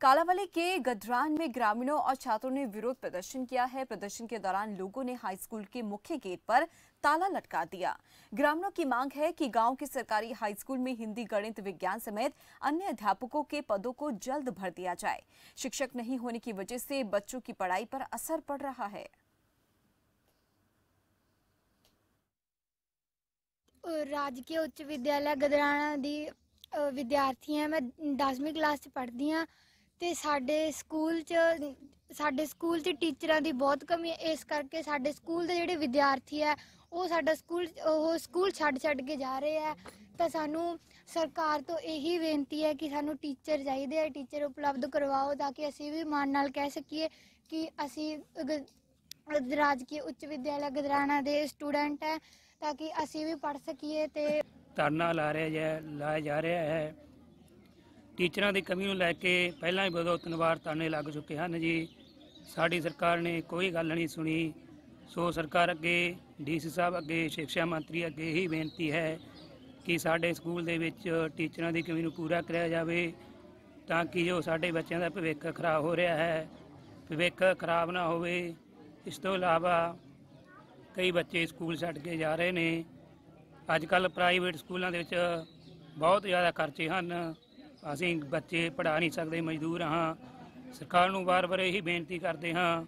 कालावली के गधरान में ग्रामीणों और छात्रों ने विरोध प्रदर्शन किया है प्रदर्शन के दौरान लोगों ने हाई स्कूल के मुख्य गेट पर ताला लटका दिया ग्रामीणों की मांग है कि गांव के सरकारी हाई स्कूल में हिंदी गणित विज्ञान समेत अन्य अध्यापकों के पदों को जल्द भर दिया जाए शिक्षक नहीं होने की वजह से बच्चों की पढ़ाई पर असर पड़ रहा है राजकीय उच्च विद्यालय गदराना दी विद्यार्थी है मैं दसवीं क्लास पढ़ती हूँ ਤੇ ਸਾਡੇ ਸਕੂਲ 'ਚ ਸਾਡੇ ਸਕੂਲ 'ਚ ਟੀਚਰਾਂ ਦੀ ਬਹੁਤ ਕਮੀ ਹੈ ਇਸ ਕਰਕੇ ਸਾਡੇ ਸਕੂਲ ਦੇ ਜਿਹੜੇ ਵਿਦਿਆਰਥੀ ਹੈ ਉਹ ਸਾਡਾ ਸਕੂਲ ਉਹ ਸਕੂਲ ਛੱਡ ਛੱਡ ਕੇ ਜਾ ਰਹੇ ਆ ਤਾਂ ਸਾਨੂੰ ਸਰਕਾਰ ਤੋਂ ਇਹੀ ਬੇਨਤੀ ਹੈ ਕਿ ਸਾਨੂੰ ਟੀਚਰ ਚਾਹੀਦੇ ਆ ਟੀਚਰ ਉਪਲਬਧ ਕਰਵਾਓ ਤਾਂ ਕਿ ਅਸੀਂ ਵੀ ਮਾਣ ਨਾਲ ਕਹਿ ਸਕੀਏ ਕਿ ਅਸੀਂ ਰਾਜਕੀ ਉੱਚ ਵਿਦਿਆਲਾ ਗਦਰਾਣਾ ਦੇ ਸਟੂਡੈਂਟ ਹੈ ਤਾਂ ਕਿ ਅਸੀਂ ਵੀ ਪੜ੍ਹ ਸਕੀਏ ਤੇ ਤਰਨਾ ਲਾ ਰਿਹਾ ਹੈ ਲਾਇਆ ਜਾ ਰਿਹਾ ਹੈ ਟੀਚਰਾਂ ਦੀ ਕਮੀ ਨੂੰ ਲੈ ਕੇ ਪਹਿਲਾਂ ਹੀ ਬਦੋ ਤਨਵਾਰ ਤਾਣੇ ਲੱਗ ਚੁੱਕੇ ਹਨ ਜੀ ਸਾਡੀ ਸਰਕਾਰ ਨੇ ਕੋਈ ਗੱਲ ਨਹੀਂ ਸੁਣੀ ਸੋ ਸਰਕਾਰ ਅੱਗੇ ਡੀਸੀ ਸਾਹਿਬ ਅੱਗੇ ਸਿੱਖਿਆ ਮੰਤਰੀ ਅੱਗੇ ਹੀ ਬੇਨਤੀ ਹੈ ਕਿ ਸਾਡੇ ਸਕੂਲ ਦੇ ਵਿੱਚ ਟੀਚਰਾਂ ਦੀ ਕਮੀ ਨੂੰ ਪੂਰਾ ਕਰਿਆ ਜਾਵੇ ਤਾਂ ਕਿ ਜੋ ਸਾਡੇ ਬੱਚਿਆਂ ਦਾ ਭਵਿੱਖ ਖਰਾਬ ਹੋ ਰਿਹਾ ਹੈ ਭਵਿੱਖ ਖਰਾਬ ਨਾ ਹੋਵੇ ਇਸ ਤੋਂ ਇਲਾਵਾ ਕਈ ਬੱਚੇ ਸਕੂਲ ਛੱਡ ਕੇ ਜਾ ਰਹੇ ਨੇ ਅੱਜ ਕੱਲ ਪ੍ਰਾਈਵੇਟ ਸਕੂਲਾਂ ਦੇ ਵਿੱਚ ਬਹੁਤ ਜ਼ਿਆਦਾ ਖਰਚੇ ਹਨ ਅਸੀਂ ਬੱਚੇ ਪੜਾ ਨਹੀਂ ਸਕਦੇ ਮਜ਼ਦੂਰ ਹਾਂ ਸਰਕਾਰ ਨੂੰ ਵਾਰ-ਵਾਰ ਇਹੀ ਬੇਨਤੀ ਕਰਦੇ ਹਾਂ